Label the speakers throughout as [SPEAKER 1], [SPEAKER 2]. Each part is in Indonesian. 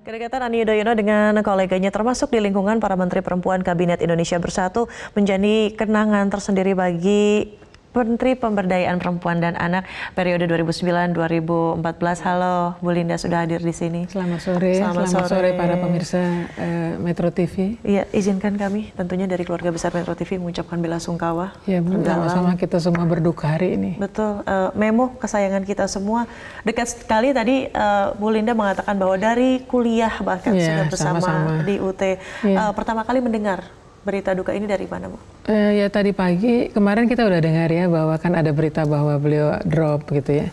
[SPEAKER 1] Kedekatan Ani Yudhoyono dengan koleganya termasuk di lingkungan para menteri perempuan Kabinet Indonesia Bersatu menjadi kenangan tersendiri bagi Menteri Pemberdayaan Perempuan dan Anak periode 2009-2014. Halo, Bu Linda sudah hadir di sini. Selamat sore. Selamat, Selamat sore. sore para pemirsa
[SPEAKER 2] uh, Metro TV. Iya,
[SPEAKER 1] izinkan kami tentunya dari keluarga besar Metro TV mengucapkan bela sungkawa. Iya, sama-sama kita semua berduka hari ini. Betul. Uh, memo kesayangan kita semua dekat sekali tadi uh, Bu Linda mengatakan bahwa dari kuliah bahkan ya, sudah bersama sama -sama. di UT ya. uh, pertama kali mendengar berita duka ini dari mana, Bu?
[SPEAKER 2] Eh, ya tadi pagi kemarin kita udah dengar ya bahwa kan ada berita bahwa beliau drop gitu ya.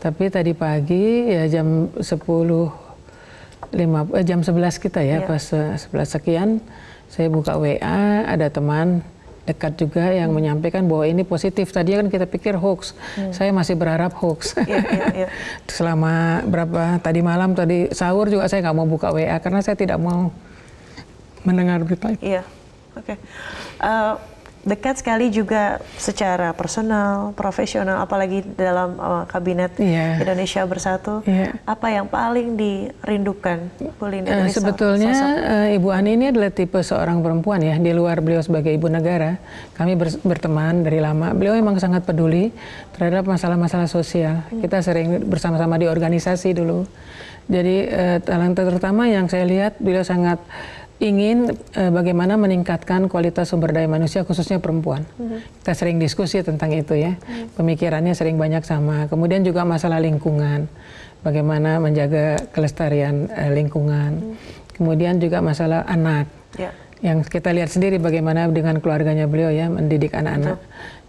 [SPEAKER 2] Tapi tadi pagi ya jam 10 5 eh, jam 11 kita ya, ya. pas 11 eh, sekian saya buka WA ada teman dekat juga yang hmm. menyampaikan bahwa ini positif. Tadi kan kita pikir hoax. Hmm. Saya masih berharap hoax. Yeah, yeah, yeah. Selama berapa tadi malam tadi sahur juga saya nggak mau buka WA karena saya tidak mau mendengar berita itu.
[SPEAKER 1] Yeah. Oke. Okay. Uh, eh, dekat sekali juga secara personal, profesional, apalagi dalam uh, kabinet yeah. Indonesia Bersatu. Yeah. Apa yang paling dirindukan, Bu Linda? Eh, uh, sebetulnya
[SPEAKER 2] uh, Ibu Ani ini adalah tipe seorang perempuan ya. Di luar beliau sebagai ibu negara, kami ber berteman dari lama. Beliau memang sangat peduli terhadap masalah-masalah sosial. Hmm. Kita sering bersama-sama di organisasi dulu. Jadi uh, talenta terutama yang saya lihat beliau sangat ingin e, bagaimana meningkatkan kualitas sumber daya manusia khususnya perempuan. Mm -hmm. Kita sering diskusi tentang itu ya. Mm -hmm. Pemikirannya sering banyak sama. Kemudian juga masalah lingkungan. Bagaimana menjaga kelestarian e, lingkungan. Mm -hmm. Kemudian juga masalah anak. Yeah. Yang kita lihat sendiri bagaimana dengan keluarganya beliau ya mendidik anak-anak.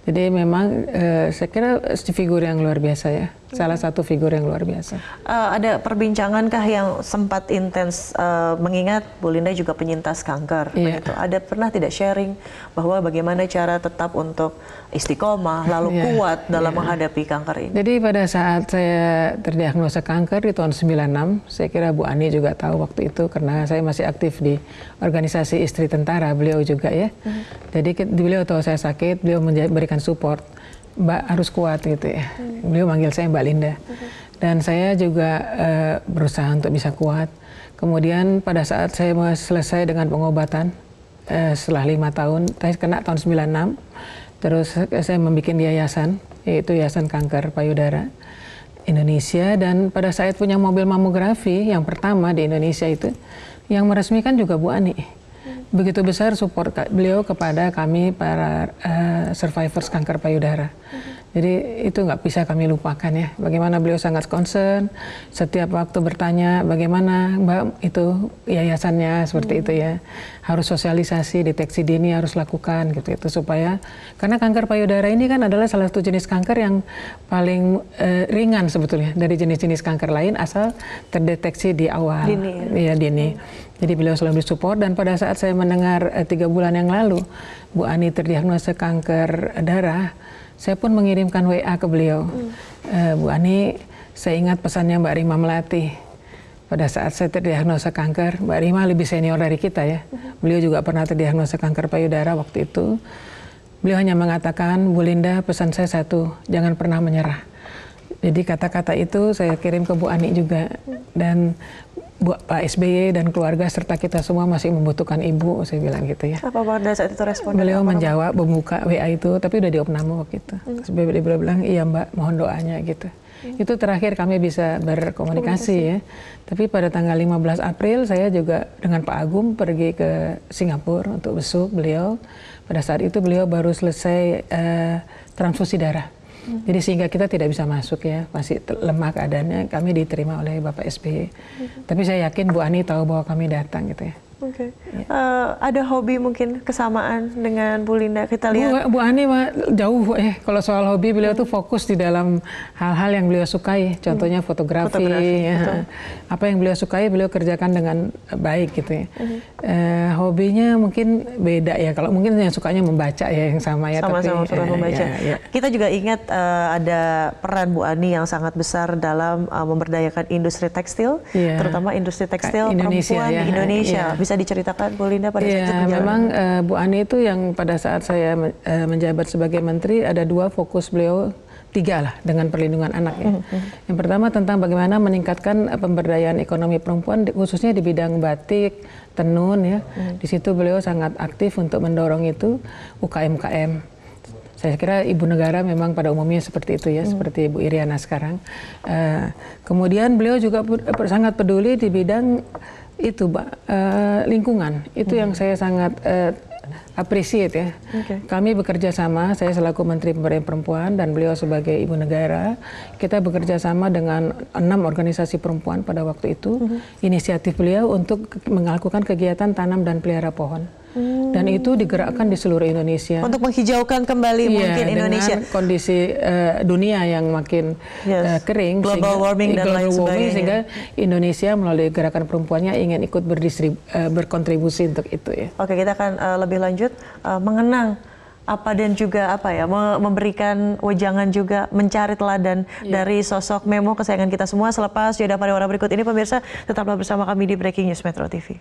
[SPEAKER 2] Jadi memang e, saya kira figur yang luar biasa ya salah iya. satu figur yang luar biasa.
[SPEAKER 1] Uh, ada kah yang sempat intens uh, mengingat Bu Linda juga penyintas kanker yeah. begitu. Ada pernah tidak sharing bahwa bagaimana cara tetap untuk istiqomah lalu yeah. kuat dalam yeah. menghadapi kanker ini?
[SPEAKER 2] Jadi pada saat saya terdiagnosa kanker di tahun 96, saya kira Bu Ani juga tahu waktu itu karena saya masih aktif di organisasi istri tentara beliau juga ya. Mm -hmm. Jadi beliau tahu saya sakit, beliau memberikan support Mbak harus kuat gitu ya. Hmm. Beliau manggil saya Mbak Linda. Hmm. Dan saya juga uh, berusaha untuk bisa kuat. Kemudian pada saat saya selesai dengan pengobatan uh, setelah lima tahun, saya kena tahun 96. Terus saya membuat yayasan, yaitu Yayasan Kanker Payudara Indonesia. Dan pada saat punya mobil mamografi yang pertama di Indonesia itu, yang meresmikan juga Bu Ani begitu besar support beliau kepada kami para uh, survivors kanker payudara. Jadi itu nggak bisa kami lupakan ya. Bagaimana beliau sangat concern setiap waktu bertanya bagaimana Mbak itu yayasannya seperti hmm itu ya. Harus sosialisasi deteksi dini harus lakukan gitu itu supaya karena kanker payudara ini kan adalah salah satu jenis kanker yang paling uh, ringan sebetulnya dari jenis-jenis kanker lain asal terdeteksi di awal. Dini ya, ya dini. hmm jadi beliau selalu disupport dan pada saat saya mendengar eh, tiga bulan yang lalu Bu Ani terdiagnosa kanker darah, saya pun mengirimkan WA ke beliau. Hmm. Eh, Bu Ani, saya ingat pesannya Mbak Rima Melati. Pada saat saya terdiagnosa kanker, Mbak Rima lebih senior dari kita ya. Hmm. Beliau juga pernah terdiagnosa kanker payudara waktu itu. Beliau hanya mengatakan, Bu Linda, pesan saya satu, jangan pernah menyerah. Jadi kata-kata itu saya kirim ke Bu Ani juga. Hmm. Dan Pak SBY dan keluarga serta kita semua masih membutuhkan ibu, saya bilang gitu ya.
[SPEAKER 1] Apa pada saat itu respon? Beliau apa menjawab,
[SPEAKER 2] membuka WA itu, tapi udah diopname waktu itu. Hmm. beliau bilang, iya mbak, mohon doanya gitu. Hmm. Itu terakhir kami bisa berkomunikasi ya. Tapi pada tanggal 15 April saya juga dengan Pak Agung pergi ke Singapura untuk besuk beliau. Pada saat itu beliau baru selesai uh, transfusi darah. Hmm. Jadi sehingga kita tidak bisa masuk ya, masih lemah keadaannya. Kami diterima oleh Bapak SBY. Hmm. Tapi saya yakin Bu Ani tahu bahwa kami datang gitu ya. Oke. Okay. Ya.
[SPEAKER 1] Uh, ada hobi mungkin kesamaan dengan
[SPEAKER 2] Bu Linda kita lihat. Bu, Bu Ani mah jauh ya. Eh. Kalau soal hobi beliau hmm. tuh fokus di dalam hal-hal yang beliau sukai. Hmm. Contohnya hmm. fotografi. fotografi ya. Apa yang beliau sukai beliau kerjakan dengan baik gitu ya. Hmm. Uh, hobinya mungkin beda ya. Kalau mungkin yang sukanya membaca ya yang sama ya. Sama-sama suka uh, membaca. Ya, ya.
[SPEAKER 1] Kita juga ingat uh, ada peran Bu Ani yang sangat besar dalam uh, memberdayakan industri tekstil, ya. terutama industri tekstil Indonesia, perempuan ya. di Indonesia. Ya. Bisa bisa diceritakan Bu Linda pada ya, saat iya, perjalanan? memang uh, Bu Ani itu yang pada
[SPEAKER 2] saat saya uh, menjabat sebagai menteri ada dua fokus beliau tiga lah dengan perlindungan anak ya. Mm-hmm. Yang pertama tentang bagaimana meningkatkan eh, pemberdayaan ekonomi perempuan khususnya di bidang batik, tenun ya. Mm-hmm. Di situ beliau sangat aktif untuk mendorong itu ukm ukm saya kira ibu negara memang pada umumnya seperti itu ya, hmm. seperti Ibu Iriana sekarang. Uh, kemudian beliau juga sangat peduli di bidang itu, uh, lingkungan. Itu hmm. yang saya sangat uh, appreciate ya. Okay. Kami bekerja sama, saya selaku Menteri Pemberdayaan Perempuan dan beliau sebagai Ibu Negara, kita bekerja sama dengan enam organisasi perempuan pada waktu itu. -hmm. Inisiatif beliau untuk melakukan kegiatan tanam dan pelihara pohon. Hmm. Dan oh. itu digerakkan di seluruh Indonesia. Untuk menghijaukan kembali ya, mungkin Indonesia. Dengan kondisi uh, dunia yang makin eh, yes. uh, kering, global sehingga, warming dan lain sebagainya. Sehingga Indonesia melalui gerakan perempuannya ingin ikut uh, berkontribusi untuk itu ya.
[SPEAKER 1] Oke, kita akan uh, lebih lanjut uh, mengenang apa dan juga apa ya memberikan wejangan juga mencari teladan yeah. dari sosok memo kesayangan kita semua selepas jeda pariwara berikut ini pemirsa tetaplah bersama kami di Breaking News Metro TV.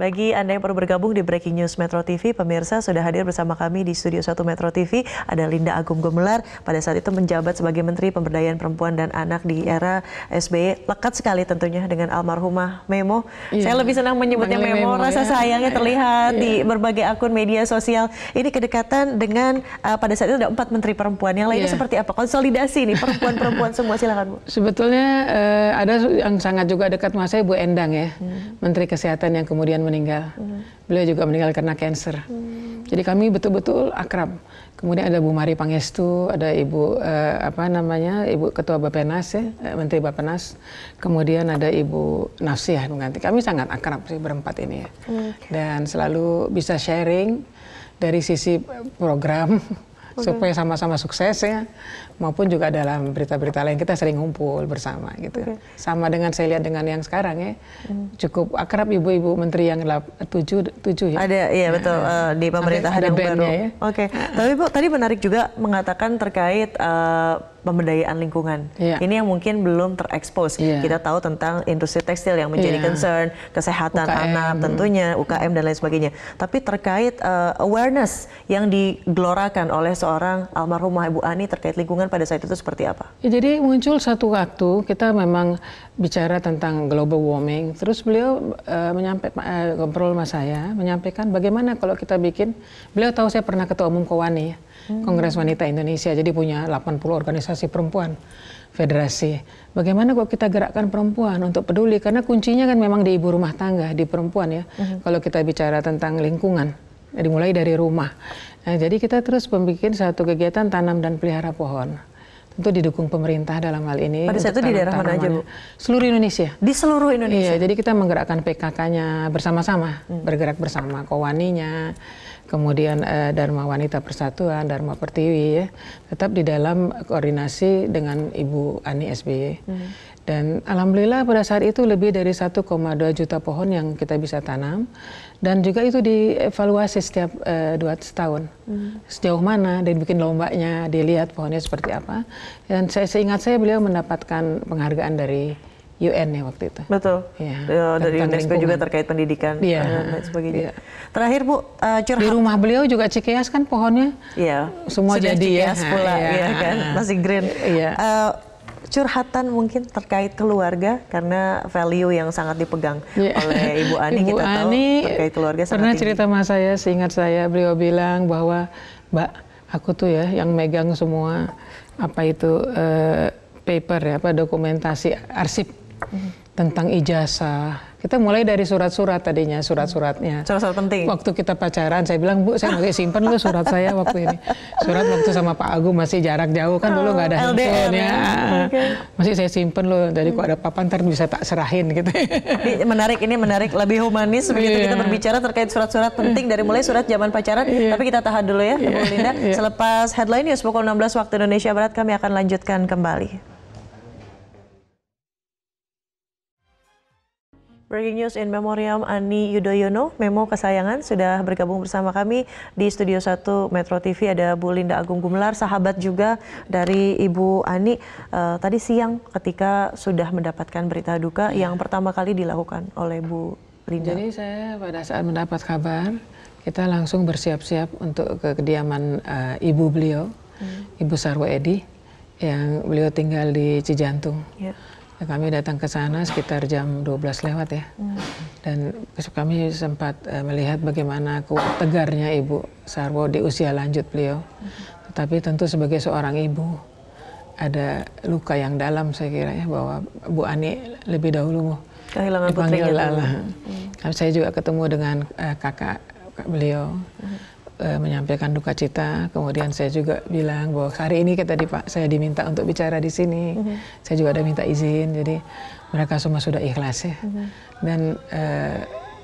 [SPEAKER 1] Bagi Anda yang baru bergabung di Breaking News Metro TV, pemirsa sudah hadir bersama kami di Studio 1 Metro TV, ada Linda Agung Gumelar, pada saat itu menjabat sebagai Menteri Pemberdayaan Perempuan dan Anak di era SBY, e. lekat sekali tentunya dengan almarhumah Memo. Iya. Saya lebih senang menyebutnya Memo, Memo, rasa ya. sayangnya terlihat iya. di berbagai akun media sosial. Ini kedekatan dengan uh, pada saat itu ada empat Menteri Perempuan, yang lainnya iya. seperti apa? Konsolidasi nih perempuan-perempuan semua, silahkan Bu. Sebetulnya uh, ada yang sangat juga dekat sama saya Bu Endang ya, hmm.
[SPEAKER 2] Menteri Kesehatan yang kemudian meninggal. Hmm. Beliau juga meninggal karena kanker. Hmm. Jadi kami betul-betul akrab. Kemudian ada Bu Mari Pangestu, ada Ibu eh, apa namanya Ibu Ketua Bapenas ya, eh, Menteri Bapenas. Kemudian ada Ibu Nafsiah mengganti. Kami sangat akrab sih berempat ini ya. Hmm. Dan selalu bisa sharing dari sisi program okay. supaya sama-sama sukses ya maupun juga dalam berita-berita lain kita sering ngumpul bersama gitu okay. sama dengan saya lihat dengan yang sekarang ya hmm. cukup akrab ibu-ibu menteri yang tujuh tujuh ya ada iya nah, betul uh, di pemerintahan yang baru ya. oke
[SPEAKER 1] okay. Nah. tapi bu tadi menarik juga mengatakan terkait uh, pemberdayaan lingkungan. Yeah. Ini yang mungkin belum terekspos. Yeah. Kita tahu tentang industri tekstil yang menjadi yeah. concern, kesehatan UKM. anak tentunya, UKM dan lain sebagainya. Tapi terkait uh, awareness yang digelorakan oleh seorang almarhumah Ibu Ani terkait lingkungan pada saat itu seperti apa? Ya, jadi
[SPEAKER 2] muncul satu waktu kita memang bicara tentang global warming. Terus beliau uh, eh, menyampaikan uh, eh, ngobrol sama saya, menyampaikan bagaimana kalau kita bikin. Beliau tahu saya pernah ketua umum Kowani. Hmm. Kongres Wanita Indonesia. Jadi punya 80 organisasi perempuan federasi. Bagaimana kok kita gerakkan perempuan untuk peduli? Karena kuncinya kan memang di ibu rumah tangga, di perempuan ya. Hmm. Kalau kita bicara tentang lingkungan, ya dimulai dari rumah. Nah, jadi kita terus membuat satu kegiatan tanam dan pelihara pohon tentu didukung pemerintah dalam hal ini. Pada saat itu di daerah mana aja, Bu? Seluruh Indonesia. Di seluruh Indonesia. Iya, jadi kita menggerakkan PKK-nya bersama-sama, hmm. bergerak bersama, Kowaninya, kemudian uh, Dharma Wanita Persatuan, Dharma Pertiwi ya, tetap di dalam koordinasi dengan Ibu Ani SBY. Hmm. Dan alhamdulillah pada saat itu lebih dari 1,2 juta pohon yang kita bisa tanam dan juga itu dievaluasi setiap uh, dua setahun hmm. sejauh mana dan bikin lombanya dilihat pohonnya seperti apa. Dan saya seingat saya beliau mendapatkan penghargaan dari UN ya waktu itu. Betul. Ya,
[SPEAKER 1] dari UNESCO lingkungan. juga terkait pendidikan ya. dan lain sebagainya.
[SPEAKER 2] Ya. Terakhir Bu, uh, curhat. Di rumah beliau juga cikeas
[SPEAKER 1] kan pohonnya. Iya. Semua Sudah jadi ya. pula, ya, ya kan, ah. masih green. Iya. Uh, curhatan mungkin terkait keluarga karena value yang sangat dipegang yeah. oleh Ibu Ani Ibu kita Ani tahu terkait keluarga sangat pernah cerita sama saya
[SPEAKER 2] seingat saya beliau
[SPEAKER 1] bilang bahwa
[SPEAKER 2] Mbak aku tuh ya yang megang semua apa itu eh, paper ya apa dokumentasi arsip hmm. tentang ijazah. Kita mulai dari surat-surat tadinya, hmm. surat-suratnya. Surat-surat penting. Waktu kita pacaran, saya bilang, Bu, saya masih simpen lu surat saya waktu ini. Surat waktu sama Pak Agung masih jarak jauh, kan oh, dulu nggak ada oh, handphone ya. ya. Masih saya simpen lu, jadi kok hmm. ada papan ntar bisa tak serahin gitu.
[SPEAKER 1] menarik, ini menarik. Lebih humanis begitu iya. kita berbicara terkait surat-surat penting dari mulai surat zaman pacaran. Iya. Tapi kita tahan dulu ya, yeah. Bu iya, Linda. Selepas headline news pukul 16 waktu Indonesia Barat, kami akan lanjutkan kembali. Breaking news in memoriam Ani Yudhoyono, Memo Kesayangan sudah bergabung bersama kami di Studio 1 Metro TV ada Bu Linda Agung Gumelar, sahabat juga dari Ibu Ani. Uh, tadi siang ketika sudah mendapatkan berita duka ya. yang pertama kali dilakukan oleh Bu Linda. Jadi saya pada saat mendapat kabar, kita langsung bersiap-siap untuk
[SPEAKER 2] ke kediaman uh, ibu beliau, hmm. Ibu Sarwo Edi yang beliau tinggal di Cijantung. Ya Nah, kami datang ke sana sekitar jam 12 lewat ya. Hmm. Dan kami sempat uh, melihat bagaimana kuat tegarnya Ibu Sarwo di usia lanjut beliau. Hmm. Tetapi tentu sebagai seorang ibu ada luka yang dalam saya kira ya bahwa Bu Ani lebih dahulu kehilangan dipanggil putrinya. Allah. Hmm. Nah, saya juga ketemu dengan uh, kakak beliau. Hmm e, menyampaikan duka cita. Kemudian saya juga bilang bahwa hari ini kita kan di Pak saya diminta untuk bicara di sini. Mm -hmm. Saya juga ada minta izin. Jadi mereka semua sudah ikhlas ya. Mm -hmm. Dan e,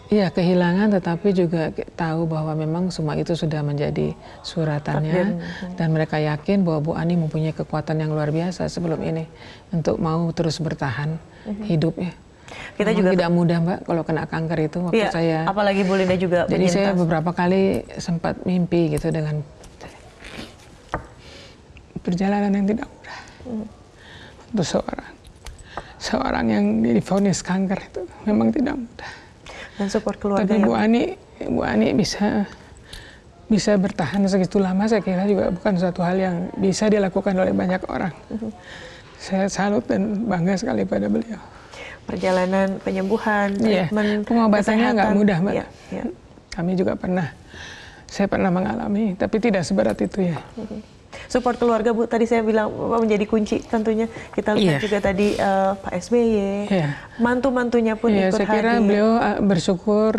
[SPEAKER 2] ya kehilangan tetapi juga tahu bahwa memang semua itu sudah menjadi suratannya -hmm. dan mereka yakin bahwa Bu Ani mempunyai kekuatan yang luar biasa sebelum ini untuk mau terus bertahan mm -hmm. hidup ya. Kita Memang juga tidak mudah mbak kalau kena kanker itu waktu iya, saya. Apalagi
[SPEAKER 1] Bu Linda juga. Jadi menyintas. saya beberapa
[SPEAKER 2] kali sempat mimpi gitu dengan perjalanan yang tidak mudah hmm. untuk seorang seorang yang difonis kanker itu memang tidak mudah. Dan support
[SPEAKER 1] keluarga. Tapi ya, Bu Ani,
[SPEAKER 2] Bu Ani bisa bisa bertahan segitu lama saya kira juga bukan suatu hal yang bisa dilakukan oleh banyak orang. Mm-hmm. Saya salut dan bangga sekali pada beliau
[SPEAKER 1] perjalanan penyembuhan, yeah.
[SPEAKER 2] Iya, pengobatannya nggak mudah, mbak. Yeah. Yeah. Kami juga pernah, saya pernah mengalami, tapi tidak seberat itu ya.
[SPEAKER 1] Support keluarga bu, tadi saya bilang menjadi kunci tentunya. Kita lihat yeah. juga tadi uh, Pak SBY, yeah. mantu-mantunya pun yeah, ikut saya kira hadir. beliau
[SPEAKER 2] eh, bersyukur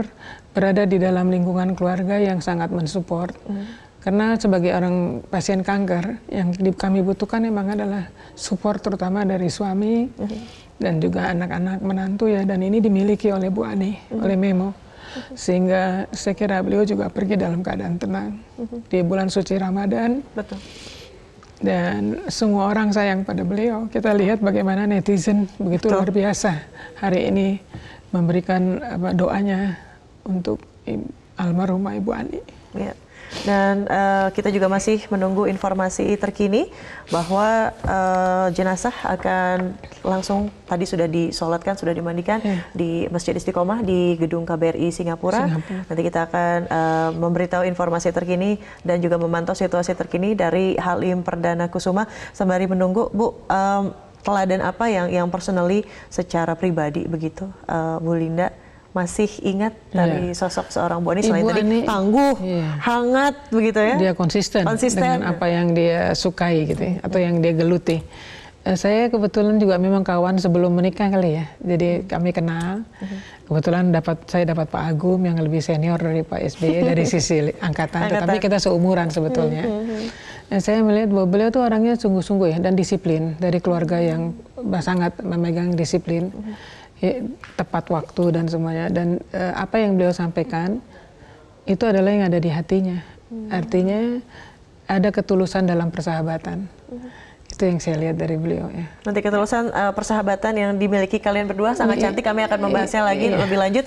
[SPEAKER 2] berada di dalam lingkungan keluarga yang sangat mensupport. Mm. Karena sebagai orang pasien kanker, yang kami butuhkan memang adalah support terutama dari suami mm -hmm. dan juga anak-anak menantu ya. Dan ini dimiliki oleh Bu Ani, mm -hmm. oleh Memo. Mm -hmm. Sehingga saya kira beliau juga pergi dalam keadaan tenang mm -hmm. di bulan suci Ramadan. Betul. Dan semua orang sayang pada beliau. Kita lihat bagaimana netizen begitu Betul. luar biasa hari ini memberikan apa,
[SPEAKER 1] doanya untuk almarhumah Ibu Ani. Yeah. Dan uh, kita juga masih menunggu informasi terkini bahwa uh, jenazah akan langsung tadi sudah disolatkan, sudah dimandikan yeah. di Masjid Istiqomah di gedung KBRI Singapura. Singapura. Nanti kita akan uh, memberitahu informasi terkini dan juga memantau situasi terkini dari Halim Perdana Kusuma sembari menunggu Bu um, teladan apa yang yang personally secara pribadi begitu uh, Bu Linda masih ingat dari yeah. sosok seorang Bu Ani selain Ibu tadi Ani, tangguh, yeah. hangat begitu ya?
[SPEAKER 2] Dia konsisten, konsisten dengan apa yang dia sukai gitu ya, atau yang dia geluti. Eh, saya kebetulan juga memang kawan sebelum menikah kali ya, jadi hmm. kami kenal. Hmm. Kebetulan dapat saya dapat Pak Agum yang lebih senior dari Pak SBY e, dari sisi angkatan, angkatan. tetapi kita seumuran sebetulnya. Dan hmm, eh, saya melihat bahwa beliau itu orangnya sungguh-sungguh ya dan disiplin dari keluarga yang sangat memegang disiplin ya, tepat waktu dan semuanya dan uh, apa yang beliau sampaikan itu adalah yang ada di hatinya hmm. artinya ada ketulusan dalam persahabatan hmm. itu yang saya lihat dari beliau ya
[SPEAKER 1] nanti ketulusan uh, persahabatan yang dimiliki kalian berdua sangat iya. cantik kami akan iya. membahasnya lagi iya. lebih lanjut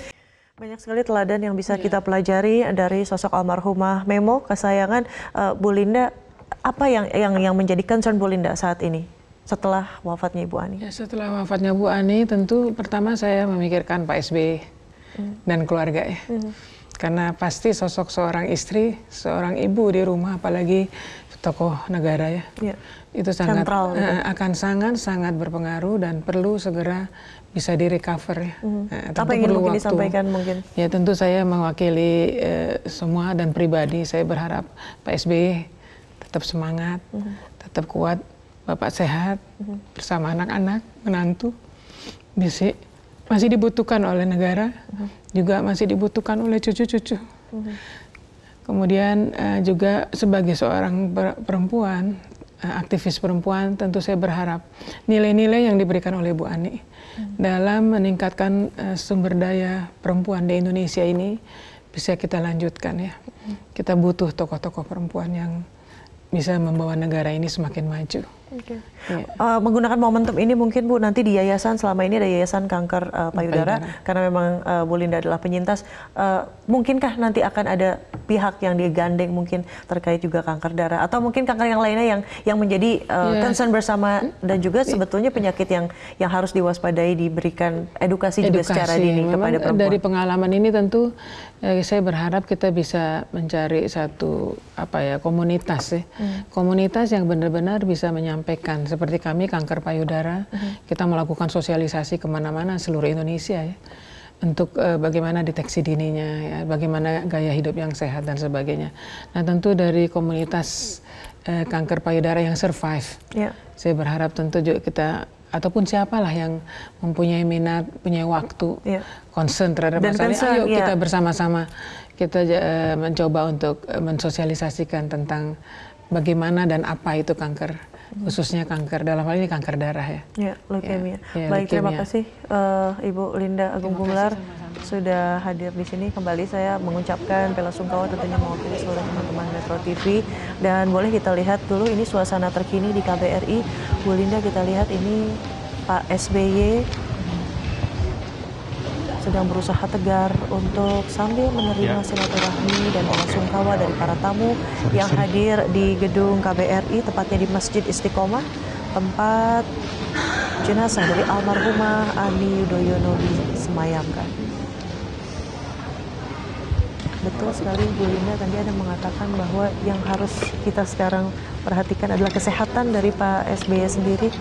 [SPEAKER 1] banyak sekali teladan yang bisa iya. kita pelajari dari sosok almarhumah Memo kesayangan uh, Bu Linda apa yang yang yang menjadi concern Bu Linda saat ini setelah wafatnya Ibu Ani? Ya, setelah wafatnya Bu Ani, tentu pertama saya memikirkan Pak SBY
[SPEAKER 2] hmm. dan keluarga ya. Hmm. Karena pasti sosok seorang istri, seorang ibu di rumah, apalagi tokoh negara ya, ya. itu sangat Central, eh, gitu. akan sangat sangat berpengaruh dan perlu segera bisa di recover ya.
[SPEAKER 1] Mm. Uh, Apa yang mungkin waktu. disampaikan mungkin?
[SPEAKER 2] Ya tentu saya mewakili uh, semua dan pribadi saya berharap Pak SBY tetap semangat, mm. tetap kuat bapak sehat mm-hmm. bersama anak-anak, menantu, bisik masih dibutuhkan oleh negara, mm-hmm. juga masih dibutuhkan oleh cucu-cucu. Mm-hmm. Kemudian eh, juga sebagai seorang perempuan, eh, aktivis perempuan, tentu saya berharap nilai-nilai yang diberikan oleh Bu Ani dalam meningkatkan eh, sumber daya perempuan di Indonesia ini bisa kita lanjutkan ya. Kita butuh tokoh-tokoh perempuan
[SPEAKER 1] yang bisa membawa negara ini semakin maju. Okay. Iya. Uh, eh, menggunakan momentum ini mungkin Bu nanti di yayasan selama ini ada yayasan kanker uh, payudara, payudara karena memang uh, Bu Linda adalah penyintas uh, mungkinkah nanti akan ada pihak yang digandeng mungkin terkait juga kanker darah atau mungkin kanker yang lainnya yang yang menjadi uh, yeah. concern bersama hmm? dan juga iya. sebetulnya penyakit yang yang harus diwaspadai diberikan edukasi, edukasi. juga secara dini ya. memang kepada perempuan. Dari
[SPEAKER 2] pengalaman ini tentu ya, saya berharap kita bisa mencari satu apa ya komunitas ya. Hmm. Komunitas yang benar-benar bisa menyampaikan menyampaikan seperti kami kanker payudara hmm. kita melakukan sosialisasi kemana-mana seluruh Indonesia ya untuk uh, bagaimana deteksi dininya, ya, bagaimana gaya hidup yang sehat dan sebagainya. Nah tentu dari komunitas uh, kanker payudara yang survive, yeah. saya berharap tentu juga kita ataupun siapalah yang mempunyai minat, punya waktu, yeah. concern terhadap dan masalah, concern, ayo yeah. kita ya. bersama-sama kita uh, mencoba untuk uh, mensosialisasikan tentang bagaimana dan apa itu kanker khususnya kanker dalam hal ini kanker darah ya.
[SPEAKER 1] Ya, leukemia. Ya, ya, Baik, leukemia. terima kasih uh, Ibu Linda Agung Gumelar sudah hadir di sini. Kembali saya mengucapkan bela sungkawa tentunya mewakili seluruh teman-teman Metro TV dan boleh kita lihat dulu ini suasana terkini di KBRI. Bu Linda kita lihat ini Pak SBY sedang berusaha tegar untuk sambil menerima ya. silaturahmi dan sungkawa dari para tamu yang hadir di gedung KBRI, tepatnya di Masjid Istiqomah, tempat jenazah dari almarhumah Ani Yudhoyono disemayamkan. Betul sekali Bu Linda tadi ada mengatakan bahwa yang harus kita sekarang perhatikan adalah kesehatan dari Pak SBY sendiri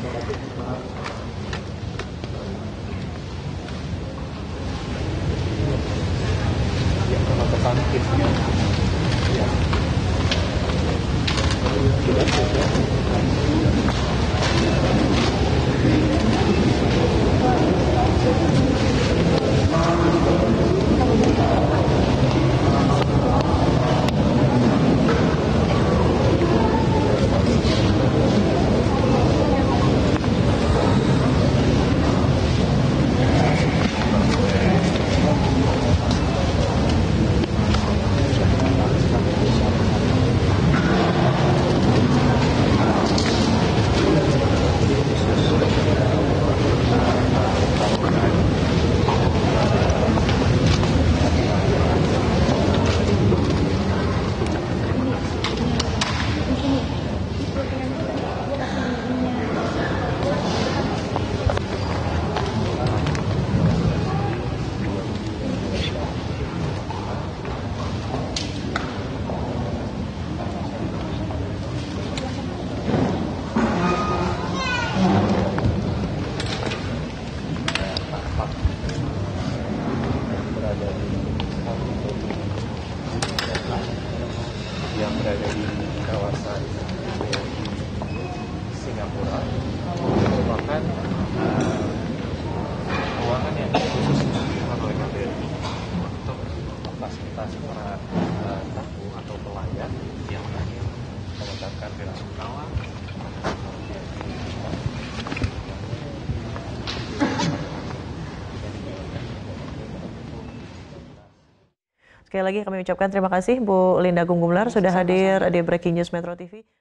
[SPEAKER 1] Kawasaki, Singapura. sekali lagi kami ucapkan terima kasih Bu Linda Gunggumlar iya, sudah hadir di Breaking News Metro TV.